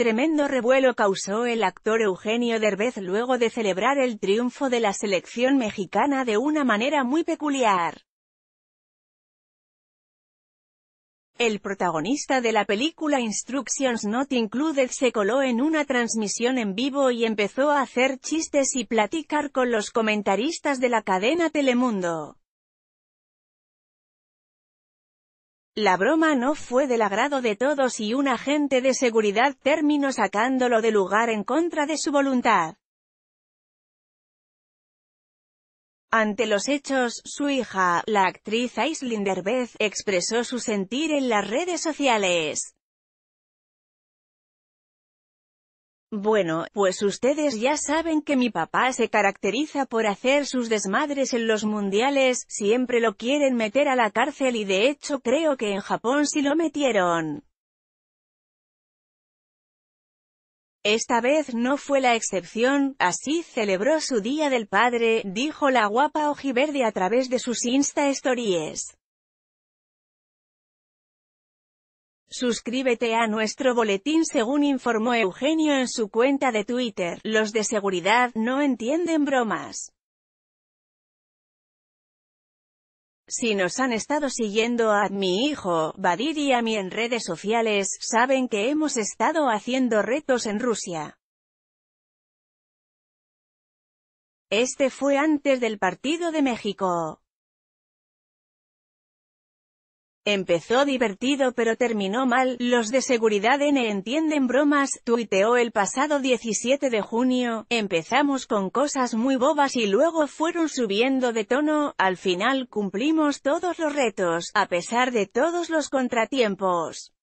Tremendo revuelo causó el actor Eugenio Derbez luego de celebrar el triunfo de la selección mexicana de una manera muy peculiar. El protagonista de la película Instructions Not Included se coló en una transmisión en vivo y empezó a hacer chistes y platicar con los comentaristas de la cadena Telemundo. La broma no fue del agrado de todos y un agente de seguridad terminó sacándolo de lugar en contra de su voluntad. Ante los hechos, su hija, la actriz Aislinn Beth, expresó su sentir en las redes sociales. Bueno, pues ustedes ya saben que mi papá se caracteriza por hacer sus desmadres en los mundiales, siempre lo quieren meter a la cárcel y de hecho creo que en Japón sí lo metieron. Esta vez no fue la excepción, así celebró su Día del Padre, dijo la guapa ojiverde a través de sus Insta Stories. Suscríbete a nuestro boletín según informó Eugenio en su cuenta de Twitter, los de seguridad no entienden bromas. Si nos han estado siguiendo a mi hijo, Badir y a mí en redes sociales, saben que hemos estado haciendo retos en Rusia. Este fue antes del partido de México. Empezó divertido pero terminó mal, los de seguridad N entienden bromas, tuiteó el pasado 17 de junio, empezamos con cosas muy bobas y luego fueron subiendo de tono, al final cumplimos todos los retos, a pesar de todos los contratiempos.